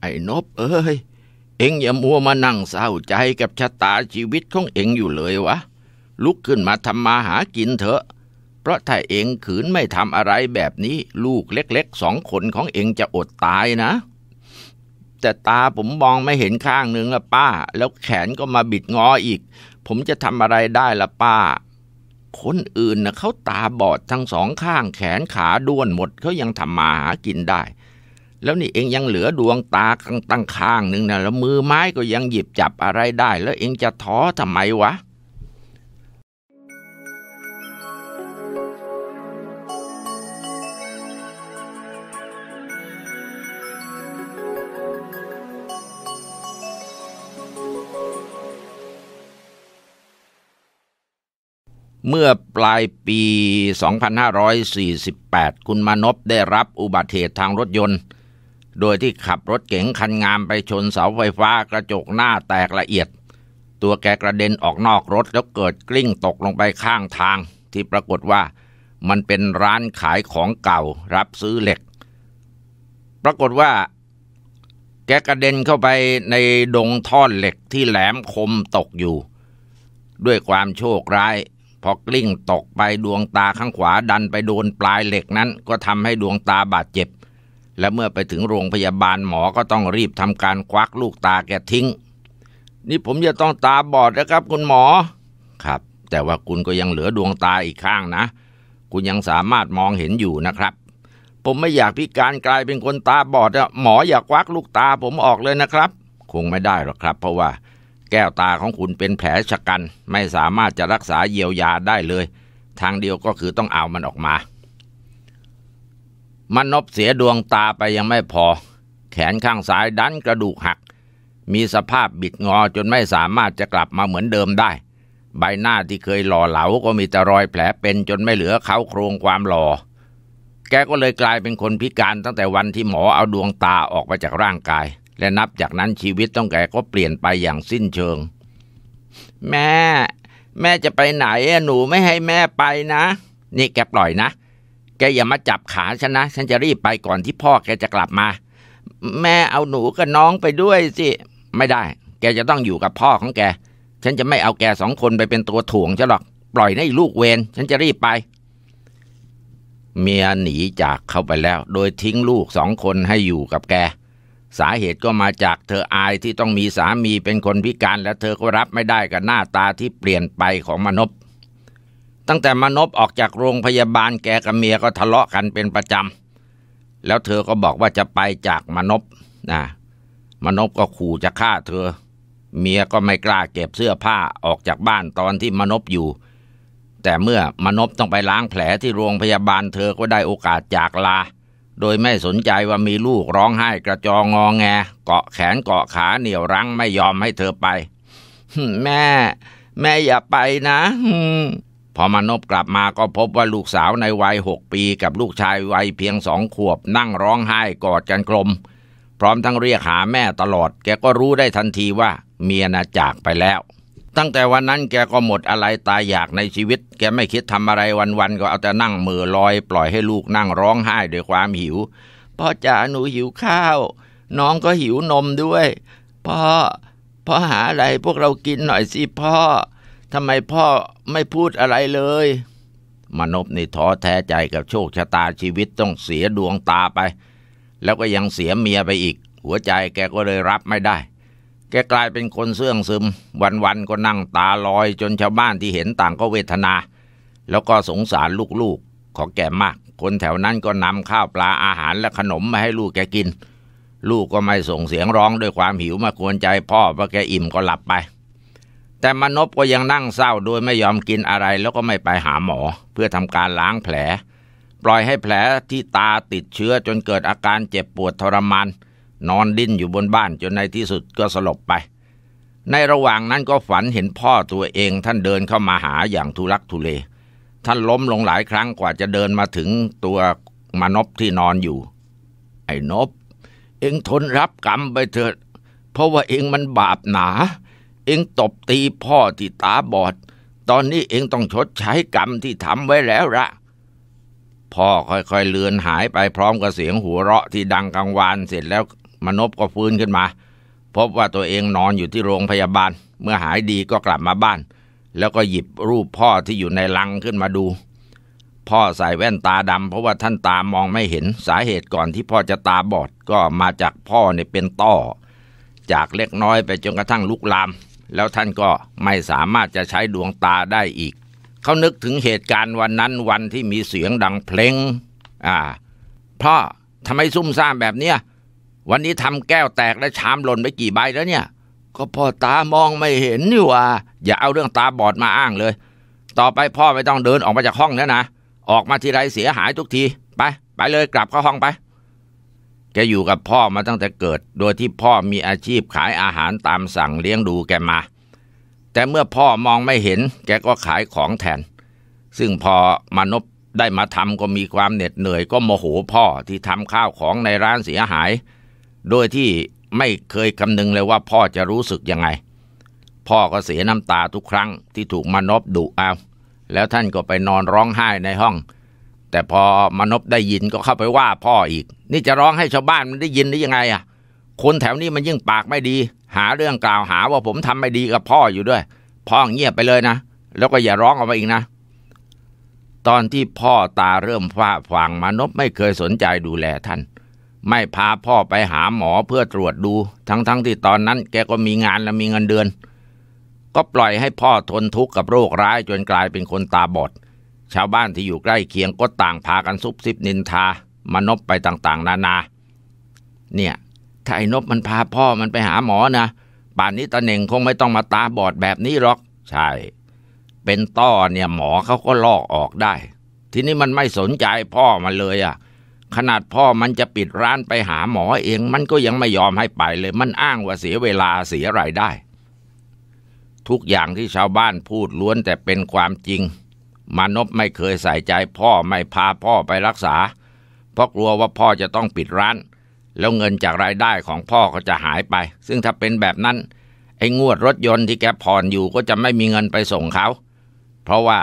ไอ้นบเอ้ยเอ็งอย่ามัวมานั่งเศร้าใจ กับชะตาชีวิตของเอ็งอยู่เลยวะ ลุกขึ้นมาทำมาหากินเถอะ เพราะถ้าเอ็งขืนไม่ทำอะไรแบบนี้ลูกเล็ก ๆ สองคนของเอ็งจะอดตายนะ แต่ตาผมมองไม่เห็นข้างหนึ่งละป้า แล้วแขนก็มาบิดงออีก ผมจะทำอะไรได้ละป้าคนอื่นนะเขาตาบอดทั้งสองข้างแขนขาด้วนหมดเขายังทำมาหากินได้แล้วนี่เองยังเหลือดวงตาตั้งข้างหนึ่งนะแล้วมือไม้ก็ยังหยิบจับอะไรได้ แล้วเองจะท้อทำไมวะ เมื่อปลายปี 2548 คุณมานพได้รับอุบัติเหตุทางรถยนต์โดยที่ขับรถเก๋งคันงามไปชนเสาไฟฟ้ากระจกหน้าแตกละเอียด ตัวแกกระเด็นออกนอกรถแล้วเกิดกลิ้งตกลงไปข้างทางที่ปรากฏว่ามันเป็นร้านขายของเก่ารับซื้อเหล็ก ปรากฏว่า แกกระเด็นเข้าไปในดงท่อนเหล็กที่แหลมคมตกอยู่ ด้วยความโชคร้ายพอกลิ้งตกไปดวงตาข้างขวาดันไปโดนปลายเหล็กนั้น ก็ทำให้ดวงตาบาดเจ็บและเมื่อไปถึงโรงพยาบาลหมอก็ต้องรีบทำการควักลูกตาแกทิ้ง นี่ผมจะต้องตาบอดนะครับ คุณหมอครับ แต่ว่าคุณก็ยังเหลือดวงตาอีกข้างนะ คุณยังสามารถมองเห็นอยู่นะครับ ผมไม่อยากพิการกลายเป็นคนตาบอดนะหมออย่าควักลูกตา ผมออกเลยนะครับ คงไม่ได้หรอกครับ เพราะว่า แก้วตาของคุณเป็นแผลชะกันไม่สามารถจะรักษาเยียวยาได้เลย ทางเดียวก็คือต้องเอามันออกมามนบเสียดวงตาไปยังไม่พอ แขนข้างซ้ายดันกระดูกหัก มีสภาพบิดงอจนไม่สามารถจะกลับมาเหมือนเดิมได้ ใบหน้าที่เคยหล่อเหลาก็มีแต่รอยแผลเป็นจนไม่เหลือเขาโครงความหล่อแกก็เลยกลายเป็นคนพิการตั้งแต่วันที่หมอเอาดวงตาออกไปจากร่างกาย และนับจากนั้นชีวิตต้องแกก็เปลี่ยนไปอย่างสิ้นเชิง แม่ แม่จะไปไหนหนูไม่ให้แม่ไปนะ นี่แกปล่อยนะแกอย่ามาจับขาฉันนะฉันจะรีบไปก่อนที่พ่อแกจะกลับมา แม่เอาหนูกับน้องไปด้วยสิ ไม่ได้แกจะต้องอยู่กับพ่อของแก ฉันจะไม่เอาแกสองคนไปเป็นตัวถ่วงฉันหรอกปล่อยให้ลูกเวรฉันจะรีบไป เมียหนีจากเขาไปแล้วโดยทิ้งลูกสองคนให้อยู่กับแก สาเหตุก็มาจากเธออายที่ต้องมีสามีเป็นคนพิการและเธอก็รับไม่ได้กับหน้าตาที่เปลี่ยนไปของมนยตั้งแต่มานพออกจากโรงพยาบาลแกกับเมียก็ทะเลาะกันเป็นประจำแล้วเธอก็บอกว่าจะไปจากมานพนะมานพก็ขู่จะฆ่าเธอ เมียก็ไม่กล้าเก็บเสื้อผ้าออกจากบ้านตอนที่มานพอยู่ แต่เมื่อมานพต้องไปล้างแผลที่โรงพยาบาลเธอก็ได้โอกาสจากลาโดยไม่สนใจว่ามีลูกร้องไห้กระจองงอแงเกาะแขนเกาะขาเหนี่ยวรั้งไม่ยอมให้เธอไปแม่ แม่อย่าไปนะพอมานพกลับมาก็พบว่าลูกสาวในวัยหกปีกับลูกชายวัยเพียงสองขวบนั่งร้องไห้กอดกันกลม พร้อมทั้งเรียกหาแม่ตลอดแกก็รู้ได้ทันทีว่าเมียนาจากไปแล้ว ตั้งแต่วันนั้นแกก็หมดอะไรตายอยากในชีวิต แกไม่คิดทำอะไรวันๆก็เอาแต่นั่งมือลอยปล่อยให้ลูกนั่งร้องไห้ด้วยความหิวพ่อจ๋าหนูหิวข้าว น้องก็หิวนมด้วยพ่อพ่อหาอะไรพวกเรากินหน่อยสิพ่อทำไมพ่อไม่พูดอะไรเลย มนบนี่ท้อแท้ใจกับโชคชะตาชีวิตต้องเสียดวงตาไป แล้วก็ยังเสียเมียไปอีก หัวใจแกก็เลยรับไม่ได้ แกกลายเป็นคนเสื่องซึม วันวันก็นั่งตาลอยจนชาวบ้านที่เห็นต่างก็เวทนา แล้วก็สงสารลูกๆ ของแกมาก คนแถวนั้นก็นำข้าวปลาอาหารและขนมมาให้ลูกแกกิน ลูกก็ไม่ส่งเสียงร้องด้วยความหิวมากวนใจพ่อเพราะแกอิ่มก็หลับไปแต่มนบก็ยังนั่งเศร้าโดยไม่ยอมกินอะไรแล้วก็ไม่ไปหาหมอ เพื่อทำการล้างแผล ปล่อยให้แผลที่ตาติดเชื้อจนเกิดอาการเจ็บปวดทรมาน นอนดิ้นอยู่บนบ้านจนในที่สุดก็สลบไป ในระหว่างนั้นก็ฝันเห็นพ่อตัวเองท่านเดินเข้ามาหาอย่างทุลักทุเล ท่านล้มลงหลายครั้งกว่าจะเดินมาถึงตัวมนบที่นอนอยู่ ไอ้นบเอ็งทนรับกรรมไปเถิดเพราะว่าเอ็งมันบาปหนาเองตบตีพ่อที่ตาบอด ตอนนี้เองต้องชดใช้กรรมที่ทำไว้แล้วละพ่อค่อยๆเลือนหายไปพร้อมกับเสียงหัวเราะที่ดังกังวาน เสร็จแล้วมนบก็ฟื้นขึ้นมา พบว่าตัวเองนอนอยู่ที่โรงพยาบาล เมื่อหายดีก็กลับมาบ้าน แล้วก็หยิบรูปพ่อที่อยู่ในลังขึ้นมาดู พ่อใส่แว่นตาดำเพราะว่าท่านตามองไม่เห็นสาเหตุก่อนที่พ่อจะตาบอดก็มาจากพ่อเนี่ยเป็นต้อจากเล็กน้อยไปจนกระทั่งลุกลามแล้วท่านก็ไม่สามารถจะใช้ดวงตาได้อีก เขานึกถึงเหตุการณ์วันนั้นวันที่มีเสียงดังเพลง อ่า พ่อทำไมซุ่มซ่ามแบบเนี้ย วันนี้ทำแก้วแตกและชามหล่นไปกี่ใบแล้วเนี่ย ก็พ่อตามองไม่เห็นนี่ว่า อย่าเอาเรื่องตาบอดมาอ้างเลย ต่อไปพ่อไม่ต้องเดินออกมาจากห้องแล้วนะ ออกมาทีไรเสียหายทุกที ไป ไปเลย กลับเข้าห้องไปแกอยู่กับพ่อมาตั้งแต่เกิดโดยที่พ่อมีอาชีพขายอาหารตามสั่งเลี้ยงดูแกมา แต่เมื่อพ่อมองไม่เห็น แกก็ขายของแทน ซึ่งพอมานพได้มาทำก็มีความเหน็ดเหนื่อยก็โมโหพ่อที่ทำข้าวของในร้านเสียหาย โดยที่ไม่เคยคำนึงเลยว่าพ่อจะรู้สึกยังไง พ่อก็เสียน้ำตาทุกครั้งที่ถูกมานพดุเอา แล้วท่านก็ไปนอนร้องไห้ในห้องแต่พอมนบได้ยินก็เข้าไปว่าพ่ออีก นี่จะร้องให้ชาวบ้านมันได้ยินได้ยังไง อ่ะ คนแถวนี้มันยิ่งปากไม่ดี หาเรื่องกล่าวหาว่าผมทำไม่ดีกับพ่ออยู่ด้วย พ่อเงียบไปเลยนะ แล้วก็อย่าร้องออกมาอีกนะตอนที่พ่อตาเริ่มฟ้าฟางมนบไม่เคยสนใจดูแลท่านไม่พาพ่อไปหาหมอเพื่อตรวจดู ทั้งๆทที่ตอนนั้นแกก็มีงานและมีเงินเดือน ก็ปล่อยให้พ่อทนทุกข์กับโรคร้ายจนกลายเป็นคนตาบอดชาวบ้านที่อยู่ใกล้เคียงก็ต่างพากันซุบซิบนินทามานบไปต่างๆนานา เนี่ยถ้าไอ้นบมันพาพ่อมันไปหาหมอนะป่านนี้ตาเหน่งคงไม่ต้องมาตาบอดแบบนี้หรอก ใช่ เป็นต้อเนี่ยหมอเขาก็ลอกออกได้ ทีนี้มันไม่สนใจพ่อมันเลยอะ่ะ ขนาดพ่อมันจะปิดร้านไปหาหมอเอง มันก็ยังไม่ยอมให้ไปเลยมันอ้างว่าเสียเวลาเสียไรายได้ ทุกอย่างที่ชาวบ้านพูดล้วนแต่เป็นความจริงมานพไม่เคยใส่ใจพ่อไม่พาพ่อไปรักษา เพราะกลัวว่าพ่อจะต้องปิดร้าน แล้วเงินจากรายได้ของพ่อก็จะหายไป ซึ่งถ้าเป็นแบบนั้นไอ้งวดรถยนต์ที่แกผ่อนอยู่ก็จะไม่มีเงินไปส่งเขาเพราะว่า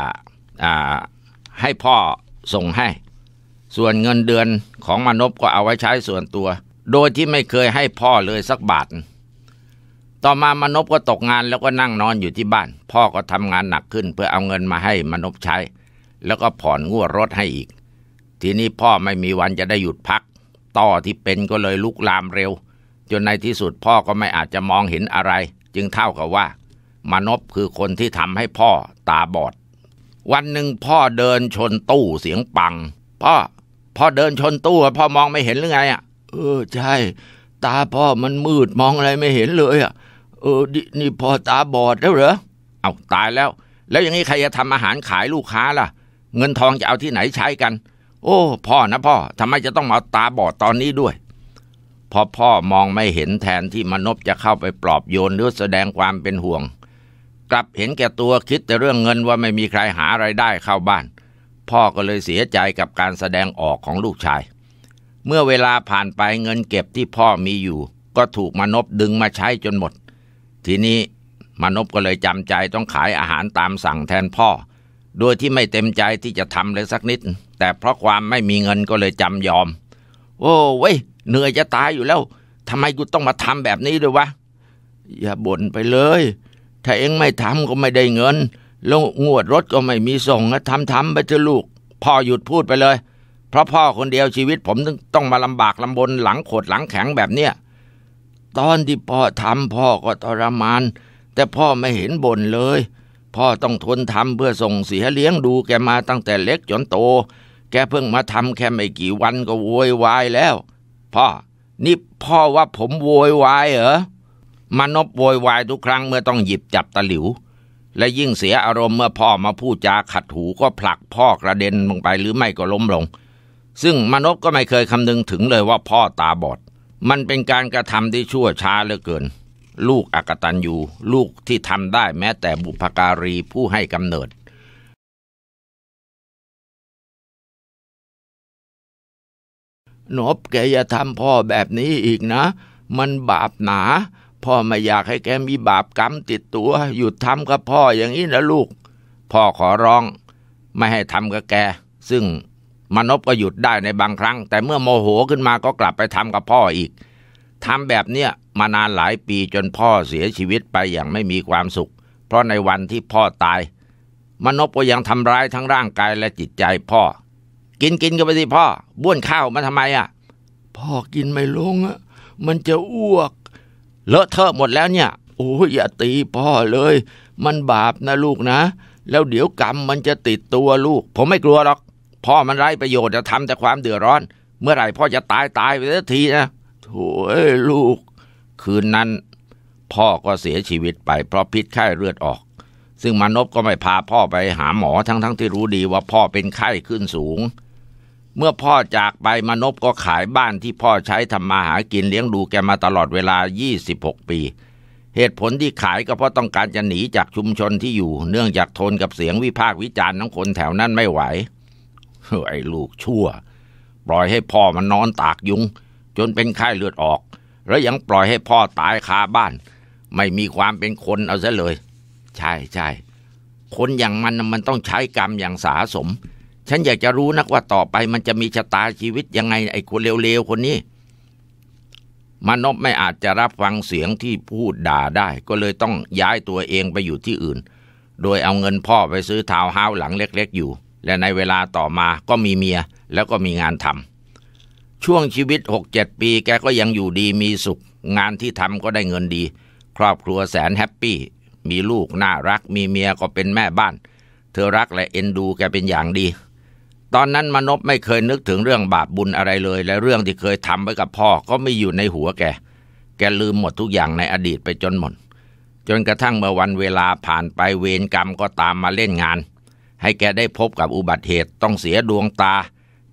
ให้พ่อส่งให้ ส่วนเงินเดือนของมานพก็เอาไว้ใช้ส่วนตัว โดยที่ไม่เคยให้พ่อเลยสักบาทต่อมามนพก็ตกงานแล้วก็นั่งนอนอยู่ที่บ้าน พ่อก็ทำงานหนักขึ้นเพื่อเอาเงินมาให้มนพใช้ แล้วก็ผ่อนงวดรถให้อีก ทีนี้พ่อไม่มีวันจะได้หยุดพัก ต่อที่เป็นก็เลยลุกลามเร็ว จนในที่สุดพ่อก็ไม่อาจจะมองเห็นอะไร จึงเท่ากับว่า มนพคือคนที่ทำให้พ่อตาบอด วันหนึ่งพ่อเดินชนตู้เสียงปัง พ่อ พ่อเดินชนตู้พ่อมองไม่เห็นหรือไงอ่ะเออใช่ตาพ่อมันมืดมองอะไรไม่เห็นเลยอ่ะ เออนี่พ่อตาบอดแล้วเหรอ เอาตายแล้ว แล้วอย่างนี้ใครจะทำอาหารขายลูกค้าล่ะ เงินทองจะเอาที่ไหนใช้กัน โอ้ พ่อนะพ่อทำไมจะต้องมาตาบอดตอนนี้ด้วย พอพ่อมองไม่เห็นแทนที่มนบจะเข้าไปปลอบโยนหรือแสดงความเป็นห่วง กลับเห็นแก่ตัวคิดแต่เรื่องเงินว่าไม่มีใครหาไรายได้เข้าบ้าน พ่อก็เลยเสียใจกับการแสดงออกของลูกชายเมื่อเวลาผ่านไปเงินเก็บที่พ่อมีอยู่ ก็ถูกมานบดึงมาใช้จนหมด ทีนี้มานบก็เลยจำใจต้องขายอาหารตามสั่งแทนพ่อโดยที่ไม่เต็มใจที่จะทำเลยสักนิด แต่เพราะความไม่มีเงินก็เลยจำยอม โอ้เว้ยเหนื่อยจะตายอยู่แล้วทำไมกูต้องมาทำแบบนี้ด้วยวะอย่าบ่นไปเลยถ้าเองไม่ทำก็ไม่ได้เงินแล้วงวดรถก็ไม่มีส่งทำทำไปเถอะลูก พ่อหยุดพูดไปเลยเพราะพ่อคนเดียวชีวิตผมต้องมาลำบากลำบนหลังโขดหลังแข็งแบบเนี้ยตอนที่พ่อทำพ่อก็ทรมานแต่พ่อไม่เห็นบ่นเลย พ่อต้องทนทำเพื่อส่งเสียเลี้ยงดูแกมาตั้งแต่เล็กจนโต แกเพิ่งมาทำแค่ไม่กี่วันก็โวยวายแล้ว พ่อ นี่พ่อว่าผมโวยวายเหรอมานบโวยวายทุกครั้งเมื่อต้องหยิบจับตะหลิว และยิ่งเสียอารมณ์เมื่อพ่อมาพูดจาขัดหูก็ผลักพ่อกระเด็นลงไปหรือไม่ก็ล้มลงซึ่งมน์ก็ไม่เคยคำนึงถึงเลยว่าพ่อตาบอด มันเป็นการกระทำที่ชั่วช้าเหลือเกิน ลูกอักตันยูลูกที่ทำได้แม้แต่บุพการีผู้ให้กำเนิดนบแกอย่าทำพ่อแบบนี้อีกนะ มันบาปหนา พ่อไม่อยากให้แกมีบาปกรรมติดตัว หยุดทำกับพ่ออย่างนี้นะลูก พ่อขอร้องไม่ให้ทำกับแก ซึ่งมนพก็หยุดได้ในบางครั้งแต่เมื่อโมโหขึ้นมาก็กลับไปทำกับพ่ออีกทำแบบเนี้ยมานานหลายปีจนพ่อเสียชีวิตไปอย่างไม่มีความสุข เพราะในวันที่พ่อตาย มนพก็ยังทำร้ายทั้งร่างกายและจิตใจพ่อ กินกินกันไปสิพ่อบ้วนข้าวมาทำไมอ่ะ พ่อกินไม่ลงอ่ะมันจะอ้วกเลอะเทอะหมดแล้วเนี่ย โอ้ยอย่าตีพ่อเลย มันบาปนะลูกนะ แล้วเดี๋ยวกรรมมันจะติดตัวลูกผมไม่กลัวหรอกพ่อมันไร้ประโยชน์จะทำแต่ความเดือดร้อน เมื่อไหร่พ่อจะตายตายไปสักทีนะโถเอ้ลูก คืนนั้น พ่อก็เสียชีวิตไปเพราะพิษไข้เลือดออก ซึ่งมานพก็ไม่พาพ่อไปหาหมอทั้งๆทที่รู้ดีว่าพ่อเป็นไข้ขึ้นสูง เมื่อพ่อจากไปมานพก็ขายบ้านที่พ่อใช้ทำมาหากินเลี้ยงดูแกมาตลอดเวลา 26 ปี เหตุผลที่ขายก็เพราะต้องการจะหนีจากชุมชนที่อยู่ เนื่องจากทนกับเสียงวิพากษ์วิจารณ์ของคนแถวนั้นไม่ไหวไอ้ลูกชั่ว ปล่อยให้พ่อมันนอนตากยุง จนเป็นไข้เลือดออก แล้วยังปล่อยให้พ่อตายคาบ้าน ไม่มีความเป็นคนเอาซะเลย ใช่ใช่คนอย่างมันมันต้องใช้กรรมอย่างสาสม ฉันอยากจะรู้นักว่าต่อไปมันจะมีชะตาชีวิตยังไงไอ้คนเลวๆคนนี้มานพไม่อาจจะรับฟังเสียงที่พูดด่าได้ ก็เลยต้องย้ายตัวเองไปอยู่ที่อื่น โดยเอาเงินพ่อไปซื้อทาวน์เฮาส์หลังเล็ก ๆอยู่และในเวลาต่อมาก็มีเมียแล้วก็มีงานทำช่วงชีวิต 6-7 ปีแกก็ยังอยู่ดีมีสุขงานที่ทำก็ได้เงินดี ครอบครัวแสนแฮปปี้ มีลูกน่ารักมีเมียก็เป็นแม่บ้าน เธอรักและเอ็นดูแกเป็นอย่างดี ตอนนั้นมนบไม่เคยนึกถึงเรื่องบาปบุญอะไรเลย และเรื่องที่เคยทำไว้กับพ่อก็ไม่อยู่ในหัวแก แกลืมหมดทุกอย่างในอดีตไปจนหมด จนกระทั่งเมื่อวันเวลาผ่านไปเวรกรรมก็ตามมาเล่นงานให้แกได้พบกับอุบัติเหตุต้องเสียดวงตา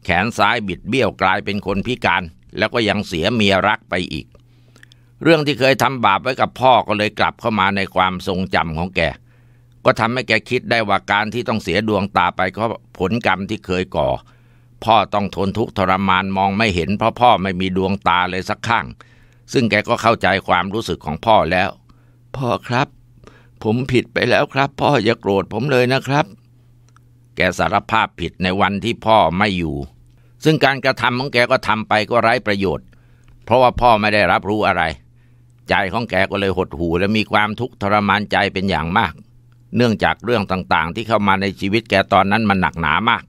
แขนซ้ายบิดเบี้ยวกลายเป็นคนพิการ แล้วก็ยังเสียเมียรักไปอีก เรื่องที่เคยทำบาปไว้กับพ่อก็เลยกลับเข้ามาในความทรงจำของแกก็ทำให้แกคิดได้ว่าการที่ต้องเสียดวงตาไปก็ผลกรรมที่เคยก่อ พ่อต้องทนทุกข์ทรมานมองไม่เห็น เพราะพ่อไม่มีดวงตาเลยสักข้างซึ่งแกก็เข้าใจความรู้สึกของพ่อแล้ว พ่อครับ ผมผิดไปแล้วครับ พ่ออย่าโกรธผมเลยนะครับแกสารภาพผิดในวันที่พ่อไม่อยู่ ซึ่งการกระทำของแกก็ทำไปก็ไร้ประโยชน์ เพราะว่าพ่อไม่ได้รับรู้อะไร ใจของแกก็เลยหดหู่และมีความทุกข์ทรมานใจเป็นอย่างมาก เนื่องจากเรื่องต่างๆที่เข้ามาในชีวิตแกตอนนั้นมันหนักหนามาก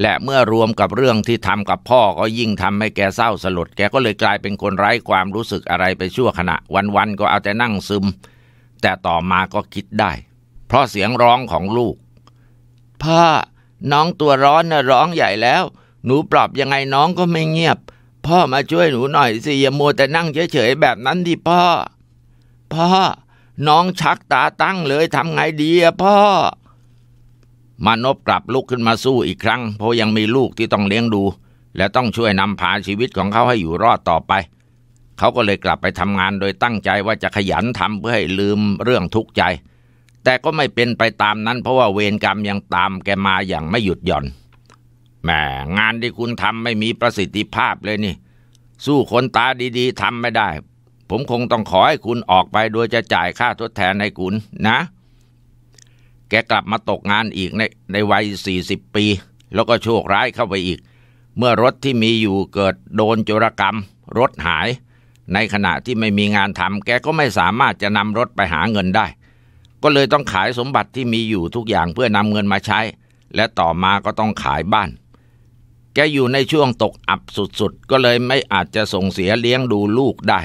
และเมื่อรวมกับเรื่องที่ทำกับพ่อก็ยิ่งทำให้แกเศร้าสลด แกก็เลยกลายเป็นคนไร้ความรู้สึกอะไรไปชั่วขณะ วันๆก็เอาแต่นั่งซึม แต่ต่อมาก็คิดได้ เพราะเสียงร้องของลูกพ่อ น้องตัวร้อนนะร้องใหญ่แล้ว หนูปลอบยังไงน้องก็ไม่เงียบ พ่อมาช่วยหนูหน่อยสิอย่ามัวแต่นั่งเฉยๆแบบนั้นดิพ่อ พ่อ น้องชักตาตั้งเลยทำไงดีอะพ่อมานพกลับลุกขึ้นมาสู้อีกครั้ง เพราะยังมีลูกที่ต้องเลี้ยงดู และต้องช่วยนำพาชีวิตของเขาให้อยู่รอดต่อไปเขาก็เลยกลับไปทำงานโดยตั้งใจว่าจะขยันทำเพื่อให้ลืมเรื่องทุกข์ใจแต่ก็ไม่เป็นไปตามนั้นเพราะว่าเวรกรรมยังตามแกมาอย่างไม่หยุดหย่อน แหมงานที่คุณทำไม่มีประสิทธิภาพเลยนี่ สู้คนตาดีๆทำไม่ได้ ผมคงต้องขอให้คุณออกไปโดยจะจ่ายค่าทดแทนให้คุณนะ แกกลับมาตกงานอีกในในวัยสสี่ิบปี แล้วก็โชคร้ายเข้าไปอีก เมื่อรถที่มีอยู่เกิดโดนโจรกรรม รถหาย ในขณะที่ไม่มีงานทำแกก็ไม่สามารถจะนำรถไปหาเงินได้ก็เลยต้องขายสมบัติที่มีอยู่ทุกอย่างเพื่อนำเงินมาใช้ และต่อมาก็ต้องขายบ้านแกอยู่ในช่วงตกอับสุดๆก็เลยไม่อาจจะส่งเสียเลี้ยงดูลูกได้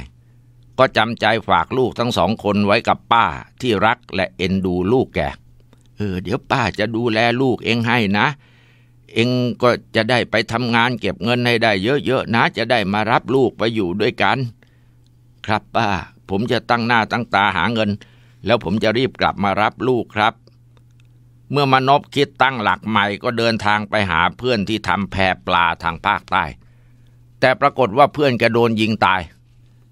ก็จำใจฝากลูกทั้งสองคนไว้กับป้า ที่รักและเอ็นดูลูกแกเออเดี๋ยวป้าจะดูแลลูกเองให้นะ เองก็จะได้ไปทำงานเก็บเงินให้ได้ เยอะๆนะ จะได้มารับลูกไปอยู่ด้วยกัน ครับป้า ผมจะตั้งหน้าตั้งตาหาเงินแล้วผมจะรีบกลับมารับลูกครับ เมื่อมานพคิดตั้งหลักใหม่ก็เดินทางไปหาเพื่อนที่ทำแพปลาทางภาคใต้ แต่ปรากฏว่าเพื่อนแกโดนยิงตาย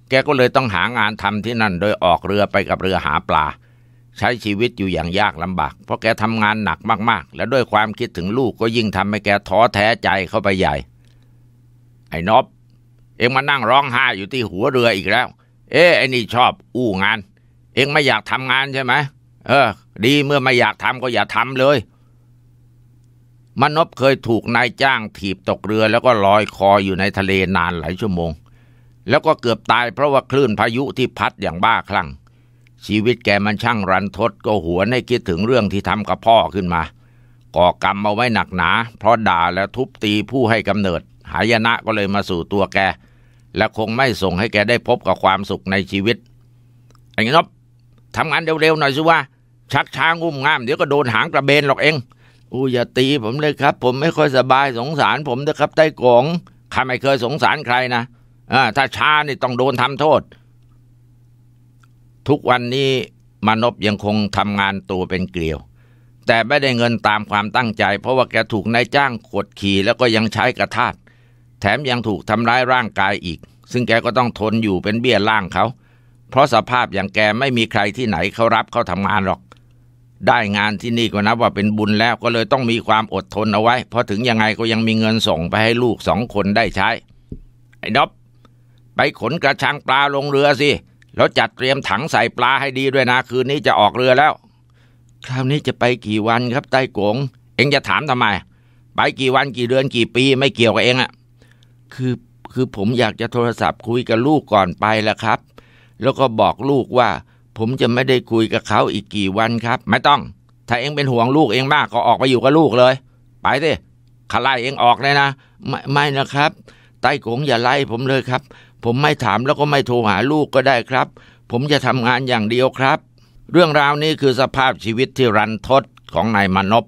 แกก็เลยต้องหางานทำที่นั่นโดยออกเรือไปกับเรือหาปลา ใช้ชีวิตอยู่อย่างยากลำบากเพราะแกทำงานหนักมากๆ และด้วยความคิดถึงลูกก็ยิ่งทำให้แกท้อแท้ใจเข้าไปใหญ่ไอ้นบเอ็งมานั่งร้องไห้อยู่ที่หัวเรืออีกแล้ว เอ๊ะไอ้นี่ชอบอู้งานเองไม่อยากทำงานใช่ไหม เออ ดีเมื่อไม่อยากทำก็อย่าทำเลย มนพเคยถูกนายจ้างถีบตกเรือ แล้วก็ลอยคออยู่ในทะเลนานหลายชั่วโมง แล้วก็เกือบตายเพราะว่าคลื่นพายุที่พัดอย่างบ้าคลั่ง ชีวิตแกมันช่างรันทดก็หัวในคิดถึงเรื่องที่ทำกับพ่อขึ้นมา ก่อกรรมเอาไว้หนักหนา เพราะด่าและทุบตีผู้ให้กำเนิด หายนะก็เลยมาสู่ตัวแกและคงไม่ส่งให้แกได้พบกับความสุขในชีวิต ไอ้นบทำงานเร็วๆหน่อยสิว่าชักช้างุ่มง่าม เดี๋ยวก็โดนหางกระเบนหรอกเองอู้อย่าตีผมเลยครับ ผมไม่ค่อยสบายสงสารผมนะครับใต้กงข้าไม่เคยสงสารใครนะอถ้าช้านี่ต้องโดนทำโทษ ทุกวันนี้มานพยังคงทำงานตัวเป็นเกลียว แต่ไม่ได้เงินตามความตั้งใจเพราะว่าแกถูกนายจ้างกดขี่ แล้วก็ยังใช้กระทาดแถมยังถูกทำร้ายร่างกายอีก ซึ่งแกก็ต้องทนอยู่เป็นเบี้ยล่างเขาเพราะสภาพอย่างแกไม่มีใครที่ไหนเขารับเขาทำงานหรอก ได้งานที่นี่ก็นับว่าเป็นบุญแล้วก็เลยต้องมีความอดทนเอาไว้ เพราะถึงยังไงก็ยังมีเงินส่งไปให้ลูกสองคนได้ใช้ ไอ้นบไปขนกระชังปลาลงเรือสิแล้วจัดเตรียมถังใส่ปลาให้ดีด้วยนะ คืนนี้จะออกเรือแล้ว คราวนี้จะไปกี่วันครับใต้กงเอ็งจะถามทำไมไปกี่วันกี่เดือนกี่ปีไม่เกี่ยวกับเองอะคือคือผมอยากจะโทรศัพท์คุยกับลูกก่อนไปแล้วครับแล้วก็บอกลูกว่าผมจะไม่ได้คุยกับเขาอีกกี่วันครับ ไม่ต้องถ้าเองเป็นห่วงลูกเองมากก็ออกไปอยู่กับลูกเลย ไปสิขไล่เองออกเลยนะไม่ไม่นะครับใต้กงอย่าไล่ผมเลยครับ ผมไม่ถามแล้วก็ไม่โทรหาลูกก็ได้ครับ ผมจะทำงานอย่างเดียวครับ เรื่องราวนี้คือสภาพชีวิตที่รันทดของนายมนพ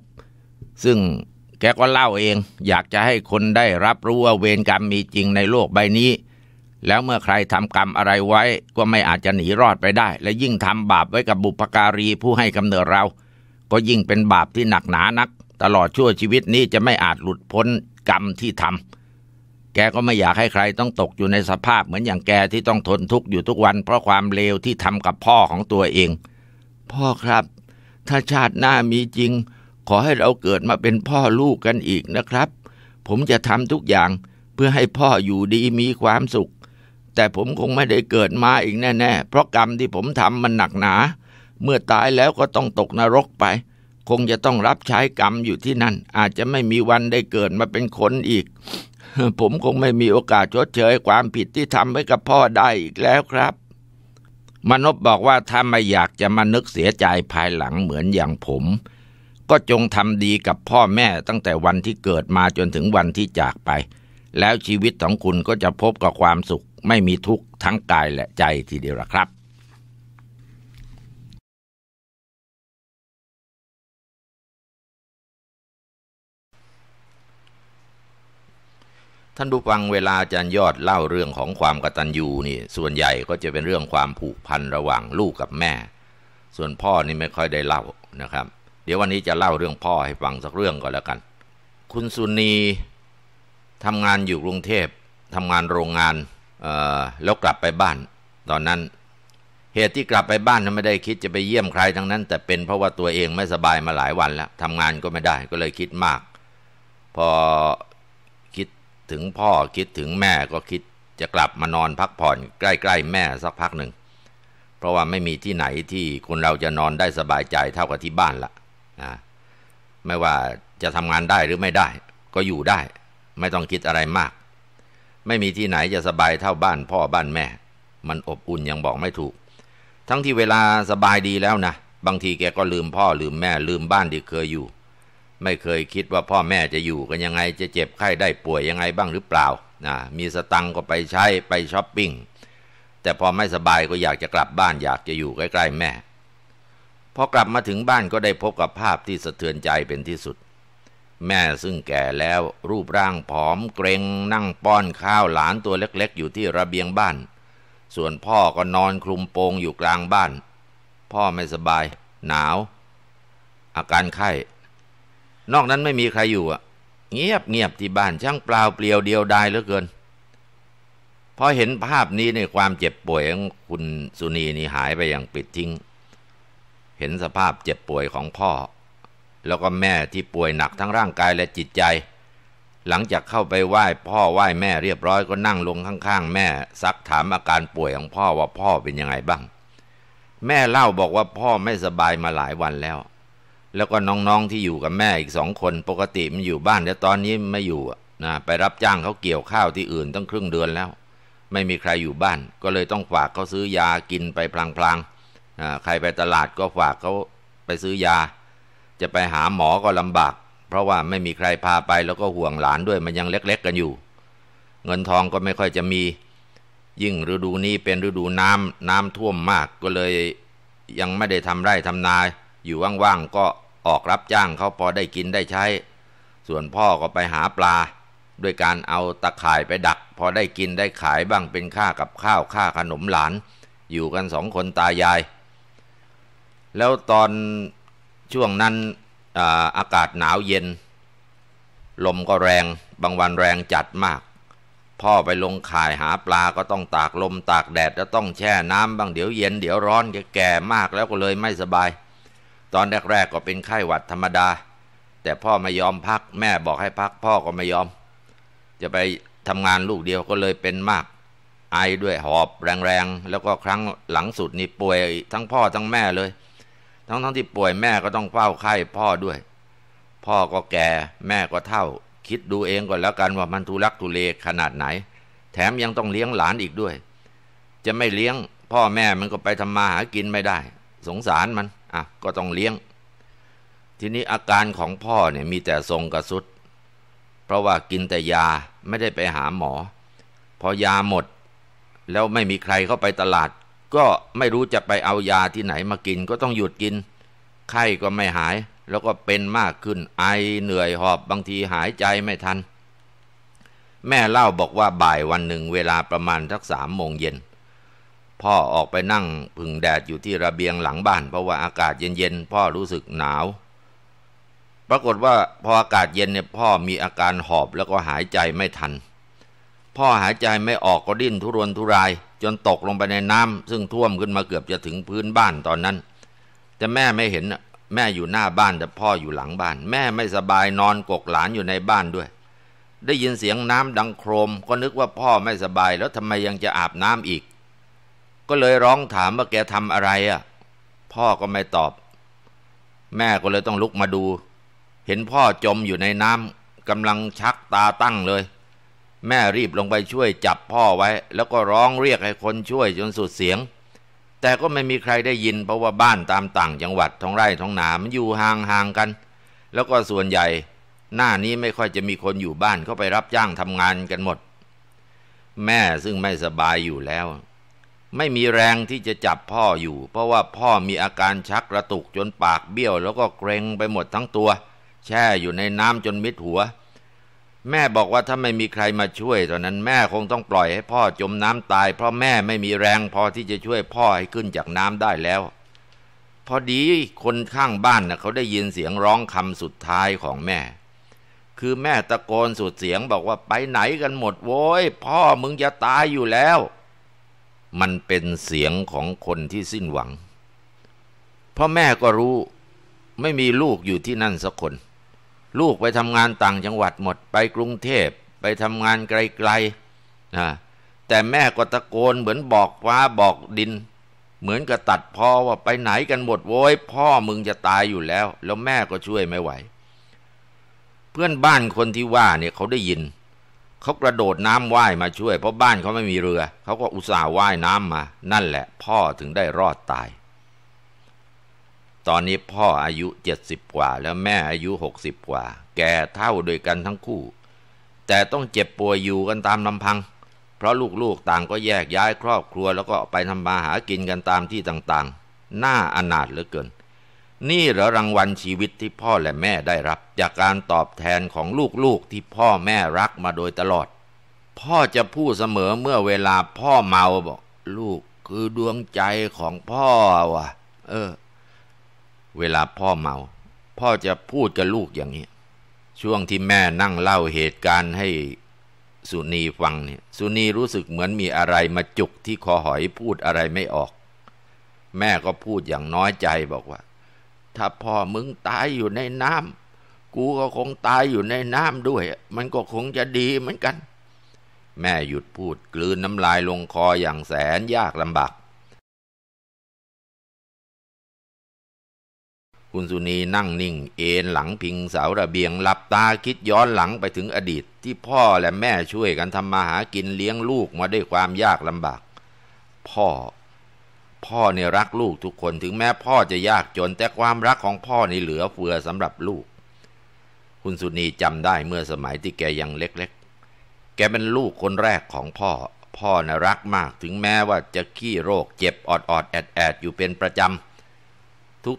ซึ่งแกก็เล่าเอง อยากจะให้คนได้รับรู้ว่าเวรกรรมมีจริงในโลกใบนี้แล้วเมื่อใครทำกรรมอะไรไว้ก็ไม่อาจจะหนีรอดไปได้ และยิ่งทำบาปไว้กับบุปการีผู้ให้กำเนิดเรา ก็ยิ่งเป็นบาปที่หนักหนานัก ตลอดชั่วชีวิตนี้จะไม่อาจหลุดพ้นกรรมที่ทำแกก็ไม่อยากให้ใครต้องตกอยู่ในสภาพเหมือนอย่างแกที่ต้องทนทุกข์อยู่ทุกวันเพราะความเลวที่ทำกับพ่อของตัวเอง พ่อครับ ถ้าชาติหน้ามีจริง ขอให้เราเกิดมาเป็นพ่อลูกกันอีกนะครับ ผมจะทำทุกอย่างเพื่อให้พ่ออยู่ดีมีความสุขแต่ผมคงไม่ได้เกิดมาอีกแน่ ๆ เพราะกรรมที่ผมทำมันหนักหนา เมื่อตายแล้วก็ต้องตกนรกไป คงจะต้องรับใช้กรรมอยู่ที่นั่น อาจจะไม่มีวันได้เกิดมาเป็นคนอีก ผมคงไม่มีโอกาสชดเชยความผิดที่ทำไว้กับพ่อได้อีกแล้วครับ มนบบอกว่าถ้าไม่อยากจะมานึกเสียใจภายหลังเหมือนอย่างผม ก็จงทำดีกับพ่อแม่ตั้งแต่วันที่เกิดมาจนถึงวันที่จากไป แล้วชีวิตของคุณก็จะพบกับความสุขไม่มีทุกข์ทั้งกายและใจทีเดียวละครับท่านผู้ฟังเวลาอาจารย์ยอดเล่าเรื่องของความกตัญญูนี่ ส่วนใหญ่ก็จะเป็นเรื่องความผูกพันระหว่างลูกกับแม่ ส่วนพ่อนี่ไม่ค่อยได้เล่านะครับ เดี๋ยววันนี้จะเล่าเรื่องพ่อให้ฟังสักเรื่องก่อนแล้วกัน คุณสุนีทำงานอยู่กรุงเทพทำงานโรงงานแล้วกลับไปบ้านตอนนั้นเหตุที่กลับไปบ้านนั้นไม่ได้คิดจะไปเยี่ยมใครทั้งนั้น แต่เป็นเพราะว่าตัวเองไม่สบายมาหลายวันแล้วทำงานก็ไม่ได้ก็เลยคิดมาก พอคิดถึงพ่อคิดถึงแม่ก็คิดจะกลับมานอนพักผ่อน ใกล้ๆแม่สักพักหนึ่ง เพราะว่าไม่มีที่ไหนที่คนเราจะนอนได้สบายใจเท่ากับที่บ้านละนะไม่ว่าจะทำงานได้หรือไม่ได้ ก็อยู่ได้ ไม่ต้องคิดอะไรมากไม่มีที่ไหนจะสบายเท่าบ้านพ่อบ้านแม่ มันอบอุ่นยังบอกไม่ถูก ทั้งที่เวลาสบายดีแล้วนะ บางทีแกก็ลืมพ่อลืมแม่ลืมบ้านที่เคยอยู่ ไม่เคยคิดว่าพ่อแม่จะอยู่กันยังไงจะเจ็บไข้ได้ป่วยยังไงบ้างหรือเปล่า นะ มีสตังก็ไปใช้ไปช้อปปิ้ง แต่พอไม่สบายก็อยากจะกลับบ้าน อยากจะอยู่ใกล้ ๆ แม่ พอกลับมาถึงบ้านก็ได้พบกับภาพที่สะเทือนใจเป็นที่สุดแม่ซึ่งแก่แล้วรูปร่างผอมเกรงนั่งป้อนข้าวหลานตัวเล็กๆ อยู่ที่ระเบียงบ้าน ส่วนพ่อก็นอนคลุมโปงอยู่กลางบ้าน พ่อไม่สบาย หนาว อาการไข้นอกนั้นไม่มีใครอยู่อ่ะเงียบเงียบที่บ้านช่างเปล่าเปลี่ยวเดียวดายเหลือเกินพอเห็นภาพนี้ในความเจ็บป่วยของคุณสุนีนี่หายไปอย่างปิดทิ้ง เห็นสภาพเจ็บป่วยของพ่อแล้วก็แม่ที่ป่วยหนักทั้งร่างกายและจิตใจ หลังจากเข้าไปไหว้พ่อไหว้แม่เรียบร้อย ก็นั่งลงข้าง ๆ แม่ซักถามอาการป่วยของพ่อว่าพ่อเป็นยังไงบ้าง แม่เล่าบอกว่าพ่อไม่สบายมาหลายวันแล้ว แล้วก็น้องๆที่อยู่กับแม่อีกสองคนปกติมันอยู่บ้านแต่ตอนนี้ไม่อยู่นะไปรับจ้างเขาเกี่ยวข้าวที่อื่นตั้งครึ่งเดือนแล้ว ไม่มีใครอยู่บ้าน ก็เลยต้องฝากเขาซื้อยากินไปพลางๆใครไปตลาดก็ฝากเขาไปซื้อยาจะไปหาหมอก็ลำบาก เพราะว่าไม่มีใครพาไปแล้วก็ห่วงหลานด้วยมันยังเล็กๆกันอยู่ เงินทองก็ไม่ค่อยจะมี ยิ่งฤดูนี้เป็นฤดูน้ำน้ำท่วมมากก็เลย ยังไม่ได้ทำไร่ทำนาอยู่ว่างๆก็ออกรับจ้างเขาพอได้กินได้ใช้ ส่วนพ่อก็ไปหาปลา ด้วยการเอาตะข่ายไปดัก พอได้กินได้ขายบ้างเป็นค่ากับข้าวค่าขนมหลาน อยู่กันสองคนตายาย แล้วตอนช่วงนั้นอากาศหนาวเย็น ลมก็แรงบางวันแรงจัดมาก พ่อไปลงข่ายหาปลาก็ต้องตากลมตากแดดแล้วต้องแช่น้ำบางเดี๋ยวเย็นเดี๋ยวร้อนแกแก่มากแล้วก็เลยไม่สบาย ตอนแรกๆก็เป็นไข้หวัดธรรมดา แต่พ่อไม่ยอมพักแม่บอกให้พัก พ่อก็ไม่ยอม จะไปทำงานลูกเดียวก็เลยเป็นมาก ไอด้วยหอบแรงๆแล้วก็ครั้งหลังสุดนี่ป่วย ทั้งพ่อทั้งแม่เลยทั้งทั้งที่ป่วยแม่ก็ต้องเฝ้าไข้พ่อด้วย พ่อก็แก่แม่ก็เท่า คิดดูเองก่อนแล้วกัน ว่ามันทุลักทุเลขนาดไหน แถมยังต้องเลี้ยงหลานอีกด้วย จะไม่เลี้ยงพ่อแม่มันก็ไปทำมาหากินไม่ได้ สงสารมันอ่ะก็ต้องเลี้ยง ทีนี้อาการของพ่อเนี่ยมีแต่ทรงกระสุดเพราะว่ากินแต่ยาไม่ได้ไปหาหมอ พอยาหมด แล้วไม่มีใครเข้าไปตลาดก็ไม่รู้จะไปเอายาที่ไหนมากินก็ต้องหยุดกิน ไข้ก็ไม่หาย แล้วก็เป็นมากขึ้นไอเหนื่อยหอบบางทีหายใจไม่ทันแม่เล่าบอกว่าบ่ายวันหนึ่งเวลาประมาณทักสามโมงเย็นพ่อออกไปนั่งพึ่งแดดอยู่ที่ระเบียงหลังบ้าน เพราะว่าอากาศเย็นๆพ่อรู้สึกหนาวปรากฏว่าพออากาศเย็นเนี่ยพ่อมีอาการหอบแล้วก็หายใจไม่ทัน พ่อหายใจไม่ออกก็ดิ้นทุรนทุรายจนตกลงไปในน้ำซึ่งท่วมขึ้นมาเกือบจะถึงพื้นบ้านตอนนั้น แต่แม่ไม่เห็นแม่อยู่หน้าบ้านแต่พ่ออยู่หลังบ้าน แม่ไม่สบายนอนกกหลานอยู่ในบ้านด้วย ได้ยินเสียงน้ำดังโครมก็นึกว่าพ่อไม่สบายแล้วทำไมยังจะอาบน้ำอีก ก็เลยร้องถามว่าแกทำอะไรอะ่ะพ่อก็ไม่ตอบแม่ก็เลยต้องลุกมาดู เห็นพ่อจมอยู่ในน้ำกำลังชักตาตั้งเลยแม่รีบลงไปช่วยจับพ่อไว้ แล้วก็ร้องเรียกให้คนช่วยจนสุดเสียง แต่ก็ไม่มีใครได้ยินเพราะว่าบ้านตามต่างจังหวัดท้องไร่ท้องนามันอยู่ห่างๆกัน แล้วก็ส่วนใหญ่ หน้านี้ไม่ค่อยจะมีคนอยู่บ้านเข้าไปรับจ้างทำงานกันหมด แม่ซึ่งไม่สบายอยู่แล้ว ไม่มีแรงที่จะจับพ่ออยู่ เพราะว่าพ่อมีอาการชักกระตุกจนปากเบี้ยวแล้วก็เกรงไปหมดทั้งตัว แช่อยู่ในน้ำจนมิดหัวแม่บอกว่าถ้าไม่มีใครมาช่วย ตอนนั้นแม่คงต้องปล่อยให้พ่อจมน้ำตาย เพราะแม่ไม่มีแรงพอที่จะช่วยพ่อให้ขึ้นจากน้ำได้แล้ว พอดีคนข้างบ้านนะเขาได้ยินเสียงร้องคำสุดท้ายของแม่ คือแม่ตะโกนสุดเสียงบอกว่าไปไหนกันหมดโว้ย พ่อมึงจะตายอยู่แล้ว มันเป็นเสียงของคนที่สิ้นหวัง พ่อแม่ก็รู้ ไม่มีลูกอยู่ที่นั่นสักคนลูกไปทำงานต่างจังหวัดหมดไปกรุงเทพไปทำงานไกลๆนะแต่แม่ก็ตะโกนเหมือนบอกฟ้าบอกดิน เหมือนกับตัดพ่อว่าไปไหนกันหมดโว้ย พ่อมึงจะตายอยู่แล้ว แล้วแม่ก็ช่วยไม่ไหว เพื่อนบ้านคนที่ว่าเนี่ยเขาได้ยิน เขากระโดดน้ำว่ายมาช่วย เพราะบ้านเขาไม่มีเรือ เขาก็อุตส่าห์ว่ายน้ำมา นั่นแหละ พ่อถึงได้รอดตายตอนนี้พ่ออายุเจ็ดสิบกว่าแล้วแม่อายุหกสิบกว่า แก่เท่า้ดยกันทั้งคู่ แต่ต้องเจ็บป่วยอยู่กันตามลำพัง เพราะลูกๆต่างก็แยกย้ายครอบครัว แล้วก็ไปทำมาหากินกันตามที่ต่างๆ น่าอนาถเหลือเกิน นี่เหรอรางวัลชีวิตที่พ่อและแม่ได้รับ จากการตอบแทนของลูกๆที่พ่อแม่รักมาโดยตลอด พ่อจะพูดเสมอเมื่อเวลาพ่อเมาบอกลูกคือดวงใจของพ่อว่ะ เออเวลาพ่อเมา พ่อจะพูดกับลูกอย่างนี้ ช่วงที่แม่นั่งเล่าเหตุการณ์ให้สุนีฟังเนี่ย สุนีรู้สึกเหมือนมีอะไรมาจุกที่คอหอยพูดอะไรไม่ออก แม่ก็พูดอย่างน้อยใจบอกว่า ถ้าพ่อมึงตายอยู่ในน้ำกูก็คงตายอยู่ในน้ำด้วย มันก็คงจะดีเหมือนกัน แม่หยุดพูดกลืนน้ำลายลงคออย่างแสนยากลำบากคุณสุนีนั่งนิ่งเอนหลังพิงเสาระเบียงหลับตาคิดย้อนหลังไปถึงอดีต ที่พ่อและแม่ช่วยกันทำมาหากินเลี้ยงลูกมาด้วยความยากลำบาก พ่อ พ่อเนี่ยรักลูกทุกคนถึงแม้พ่อจะยากจน แต่ความรักของพ่อนี่เหลือเฟือสำหรับลูก คุณสุนีจำได้เมื่อสมัยที่แกยังเล็กๆ แกเป็นลูกคนแรกของพ่อ พ่อน่ะรักมากถึงแม้ว่าจะขี้โรค เจ็บออดๆแอดๆอยู่เป็นประจำ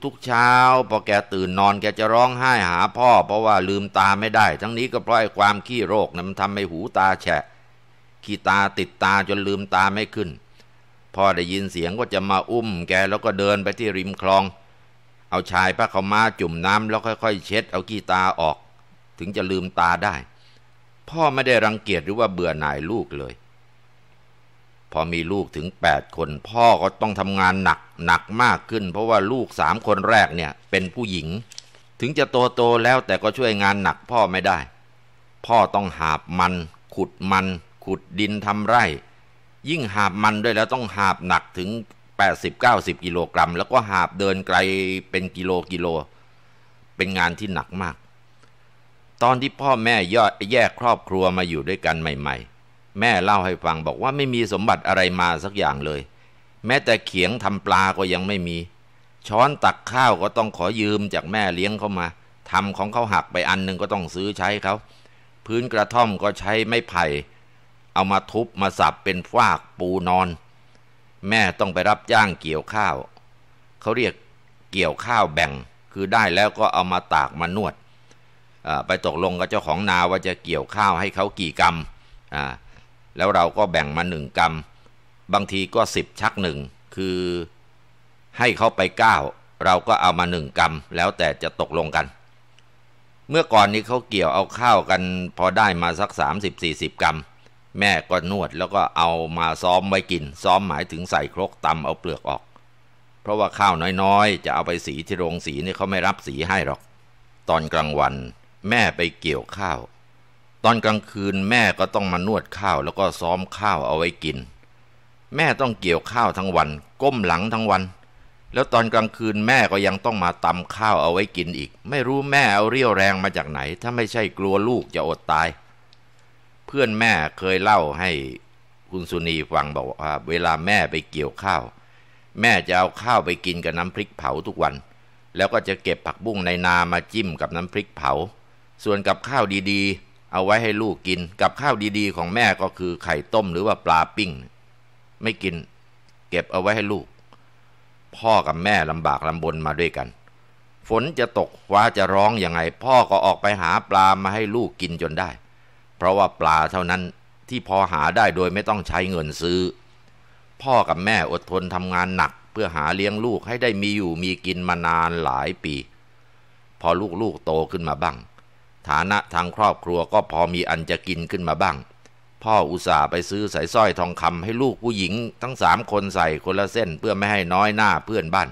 ทุกๆเช้า พอแกตื่นนอนแกจะร้องไห้หาพ่อ เพราะว่าลืมตาไม่ได้ ทั้งนี้ก็เพราะไอ้ความขี้โรคนะมันทำให้หูตาแฉะ ขี้ตาติดตาจนลืมตาไม่ขึ้น พ่อได้ยินเสียงก็จะมาอุ้มแกแล้วก็เดินไปที่ริมคลอง เอาชายพระเขามาจุ่มน้ำแล้วค่อยๆเช็ด เอาขี้ตาออก ถึงจะลืมตาได้ พ่อไม่ได้รังเกียจหรือว่าเบื่อหน่ายลูกเลยพอมีลูกถึง 8 คน พ่อก็ต้องทำงานหนักหนักมากขึ้น เพราะว่าลูกสามคนแรกเนี่ยเป็นผู้หญิงถึงจะโตโตแล้วแต่ก็ช่วยงานหนักพ่อไม่ได้ พ่อต้องหาบมัน ขุดมัน ขุดดินทำไร่ ยิ่งหาบมันด้วยแล้วต้องหาบหนักถึง 80-90กิโลกรัมแล้วก็หาบเดินไกลเป็นกิโลกิโล เป็นงานที่หนักมาก ตอนที่พ่อแม่ยอดแยกครอบครัวมาอยู่ด้วยกันใหม่ ๆแม่เล่าให้ฟังบอกว่าไม่มีสมบัติอะไรมาสักอย่างเลย แม้แต่เขียงทำปลาก็ยังไม่มี ช้อนตักข้าวก็ต้องขอยืมจากแม่เลี้ยงเขามาทำของเขาหักไปอันหนึ่งก็ต้องซื้อใช้เขาพื้นกระท่อมก็ใช้ไม้ไผ่เอามาทุบมาสับเป็นฟากปูนอน แม่ต้องไปรับจ้างเกี่ยวข้าวเขาเรียกเกี่ยวข้าวแบ่งคือได้แล้วก็เอามาตากมานวดไปตกลงกับเจ้าของนาว่าจะเกี่ยวข้าวให้เขากี่กรรมแล้วเราก็แบ่งมาหนึ่งกรรมบางทีก็สิบชักหนึ่งคือให้เขาไปเก้า เราก็เอามาหนึ่งกรรมแล้วแต่จะตกลงกัน เมื่อก่อนนี้เขาเกี่ยวเอาข้าวกันพอได้มาสักสามสิบสี่สิบกรัม แม่ก็นวดแล้วก็เอามาซ้อมไว้กิน ซ้อมหมายถึงใส่ครกตำเอาเปลือกออก เพราะว่าข้าวน้อยๆ จะเอาไปสีที่โรงสีนี่เขาไม่รับสีให้หรอก ตอนกลางวันแม่ไปเกี่ยวข้าวตอนกลางคืนแม่ก็ต้องมานวดข้าวแล้วก็ซ้อมข้าวเอาไว้กิน แม่ต้องเกี่ยวข้าวทั้งวัน ก้มหลังทั้งวัน แล้วตอนกลางคืนแม่ก็ยังต้องมาตำข้าวเอาไว้กินอีก ไม่รู้แม่เอาเรี่ยวแรงมาจากไหน ถ้าไม่ใช่กลัวลูกจะอดตาย เพื่อนแม่เคยเล่าให้คุณสุนีฟังบอกว่าเวลาแม่ไปเกี่ยวข้าว แม่จะเอาข้าวไปกินกับน้ำพริกเผาทุกวัน แล้วก็จะเก็บผักบุ้งในนามาจิ้มกับน้ำพริกเผา ส่วนกับข้าวดีๆเอาไว้ให้ลูกกินกับข้าวดีๆ ของแม่ก็คือไข่ต้มหรือว่าปลาปิ้ง ไม่กิน เก็บเอาไว้ให้ลูก พ่อกับแม่ลำบากลำบนมาด้วยกัน ฝนจะตกว้าจะร้องอยังไง พ่อก็ออกไปหาปลามาให้ลูกกินจนได้ เพราะว่าปลาเท่านั้นที่พอหาได้โดยไม่ต้องใช้เงินซื้อ พ่อกับแม่อดทนทำงานหนักเพื่อหาเลี้ยงลูกให้ได้มีอยู่มีกินมานานหลายปี พอลูกๆโตขึ้นมาบ้างฐานะทางครอบครัวก็พอมีอันจะกินขึ้นมาบ้าง พ่ออุตส่าห์ไปซื้อสายสร้อยทองคำให้ลูกผู้หญิง ทั้งสามคนใส่คนละเส้นเพื่อไม่ให้น้อยหน้าเพื่อนบ้าน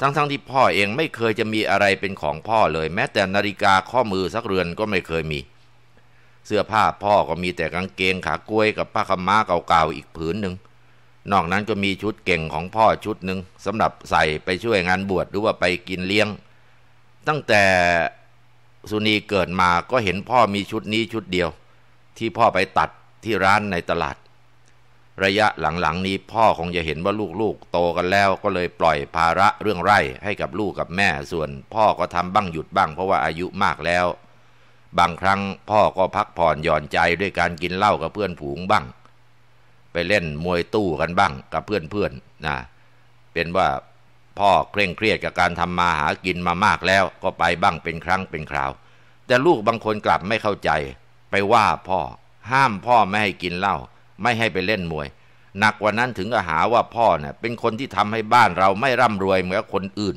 ทั้งๆทที่พ่อเองไม่เคยจะมีอะไรเป็นของพ่อเลย แม้แต่นาฬิกาข้อมือสักเรือนก็ไม่เคยมี เสื้อผ้าพ่อก็มีแต่กางเกงขากล้วยกับผ้าขม้าเก่าๆอีกผืนหนึ่งนอกนั้นก็มีชุดเก่งของพ่อชุดหนึ่งสำหรับใส่ไปช่วยงานบวชหรือว่าไปกินเลี้ยง ตั้งแต่สุนีเกิดมาก็เห็นพ่อมีชุดนี้ชุดเดียว ที่พ่อไปตัดที่ร้านในตลาด ระยะหลังๆนี้พ่อคงจะเห็นว่าลูกๆโตกันแล้วก็เลยปล่อยภาระเรื่องไร่ให้กับลูกกับแม่ ส่วนพ่อก็ทำบ้างหยุดบ้างเพราะว่าอายุมากแล้ว บางครั้งพ่อก็พักผ่อนหย่อนใจด้วยการกินเหล้ากับเพื่อนผูงบ้าง ไปเล่นมวยตู้กันบ้างกับเพื่อนๆนะเป็นว่าพ่อเคร่งเครียดกับการทำมาหากินมามากแล้วก็ไปบ้างเป็นครั้งเป็นคราว แต่ลูกบางคนกลับไม่เข้าใจไปว่าพ่อ ห้ามพ่อไม่ให้กินเหล้า ไม่ให้ไปเล่นมวยหนักกว่านั้นถึงกัหาว่าพ่อเนี่ยเป็นคนที่ทำให้บ้านเราไม่ร่ำรวยเหมือนคนอื่น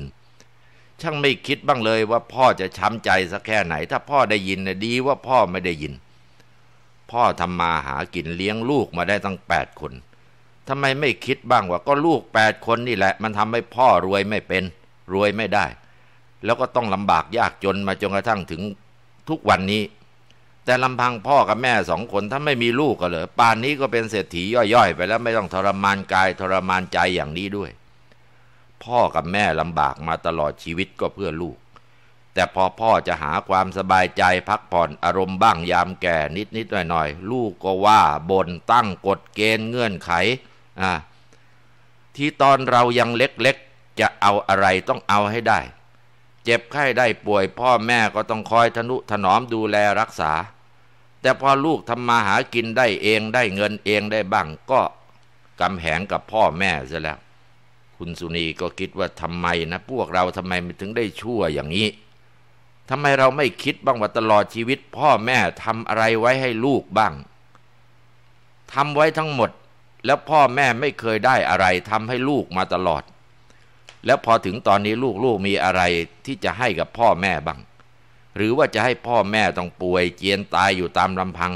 ช่างไม่คิดบ้างเลยว่าพ่อจะช้ำใจสักแค่ไหนถ้าพ่อได้ยินน่ยดีว่าพ่อไม่ได้ยิน พ่อทำมาหากินเลี้ยงลูกมาได้ตั้งแปดคนทำไมไม่คิดบ้างว่าก็ลูกแปดคนนี่แหละ มันทำให้พ่อรวยไม่เป็น รวยไม่ได้ แล้วก็ต้องลำบากยากจนมาจนกระทั่งถึงทุกวันนี้ แต่ลำพังพ่อกับแม่สองคนถ้าไม่มีลูกก็เลยป่านนี้ก็เป็นเศรษฐีย่อยๆไปแล้วไม่ต้องทรมานกายทรมานใจอย่างนี้ด้วย พ่อกับแม่ลำบากมาตลอดชีวิตก็เพื่อลูก แต่พอพ่อจะหาความสบายใจพักผ่อนอารมณ์บ้างยามแก่นิดๆหน่อยๆลูกก็ว่าบนตั้งกฎเกณฑ์เงื่อนไขที่ตอนเรายังเล็กๆจะเอาอะไรต้องเอาให้ได้ เจ็บไข้ได้ป่วยพ่อแม่ก็ต้องคอยทนุถนอมดูแลรักษา แต่พอลูกทำมาหากินได้เองได้เงินเองได้บ้าง ก็กำแหงกับพ่อแม่ซะแล้ว คุณสุนีก็คิดว่าทำไมนะพวกเราทำไมถึงได้ชั่วอย่างนี้ทำไมเราไม่คิดบ้างว่าตลอดชีวิต พ่อแม่ทำอะไรไว้ให้ลูกบ้างทำไว้ทั้งหมดแล้วพ่อแม่ไม่เคยได้อะไรทำให้ลูกมาตลอด แล้วพอถึงตอนนี้ลูกๆมีอะไรที่จะให้กับพ่อแม่บ้าง หรือว่าจะให้พ่อแม่ต้องป่วยเจียนตายอยู่ตามลำพัง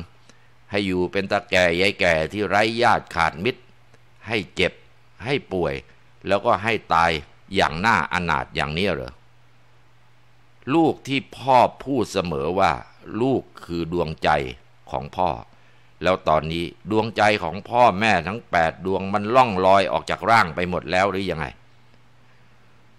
ให้อยู่เป็นตาแก่ยายแก่ที่ไร้ญาติขาดมิตร ให้เจ็บ ให้ป่วยแล้วก็ให้ตายอย่างหน้าอนาถอย่างนี้เหรอ ลูกที่พ่อพูดเสมอว่าลูกคือดวงใจของพ่อแล้วตอนนี้ดวงใจของพ่อแม่ทั้งแปดดวงมันล่องลอยออกจากร่างไปหมดแล้วหรือยังไง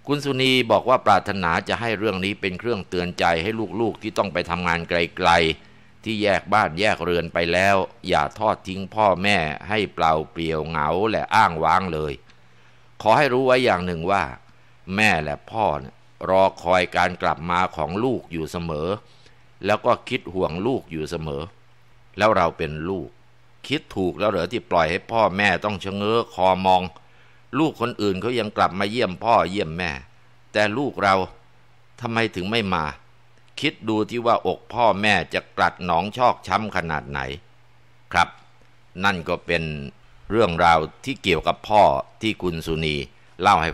คุณสุนีบอกว่าปรารถนาจะให้เรื่องนี้เป็นเครื่องเตือนใจให้ลูกๆที่ต้องไปทำงานไกลๆที่แยกบ้านแยกเรือนไปแล้ว อย่าทอดทิ้งพ่อแม่ให้เปล่าเปลี่ยวเหงาและอ้างว้างเลย ขอให้รู้ไว้อย่างหนึ่งว่า แม่และพ่อรอคอยการกลับมาของลูกอยู่เสมอ แล้วก็คิดห่วงลูกอยู่เสมอแล้วเราเป็นลูก คิดถูกแล้วเหรอที่ปล่อยให้พ่อแม่ต้องชะเง้อคอมอง ลูกคนอื่นเขายังกลับมาเยี่ยมพ่อเยี่ยมแม่ แต่ลูกเราทำไมถึงไม่มา คิดดูที่ว่าอกพ่อแม่จะกลัดหนองชอกช้ำขนาดไหน ครับ นั่นก็เป็นเรื่องราวที่เกี่ยวกับพ่อที่คุณสุนีเล่าให้